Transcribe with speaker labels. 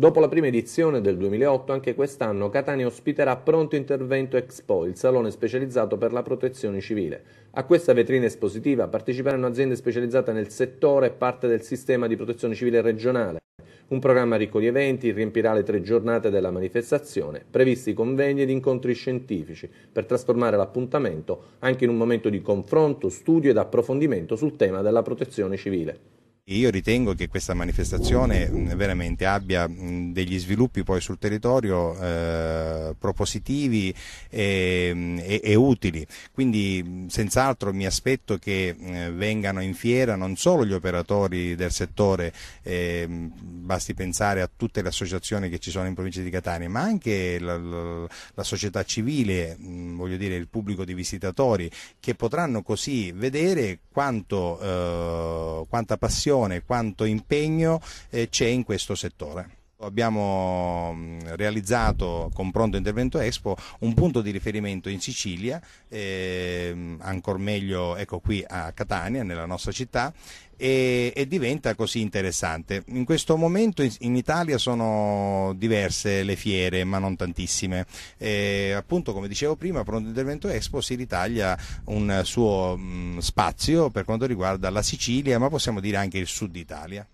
Speaker 1: Dopo la prima edizione del 2008, anche quest'anno Catania ospiterà Pronto Intervento Expo, il salone specializzato per la protezione civile. A questa vetrina espositiva parteciperanno aziende specializzate nel settore e parte del sistema di protezione civile regionale. Un programma ricco di eventi riempirà le tre giornate della manifestazione, previsti convegni ed incontri scientifici, per trasformare l'appuntamento anche in un momento di confronto, studio ed approfondimento sul tema della protezione civile. Io ritengo che questa manifestazione veramente
Speaker 2: abbia degli sviluppi poi sul territorio eh, propositivi e, e, e, utili, quindi senz'altro mi aspetto che eh, vengano in fiera non solo gli operatori del settore, eh, basti pensare a tutte le associazioni che ci sono in provincia di Catania, ma anche la, la, la società civile, voglio dire il pubblico di visitatori, che potranno così vedere quanto eh, quanta passione, quanto impegno eh, c'è in questo settore. Abbiamo mm, realizzato con Pronto Intervento Expo un punto di riferimento in Sicilia, ehm, ancor meglio ecco qui a Catania, nella nostra città, e, e, diventa così interessante. In questo momento in, in, Italia sono diverse le fiere, ma non tantissime. E, appunto, come dicevo prima, Pronto Intervento Expo si ritaglia un suo mh, mm, spazio per quanto riguarda la Sicilia, ma possiamo dire anche il sud Italia.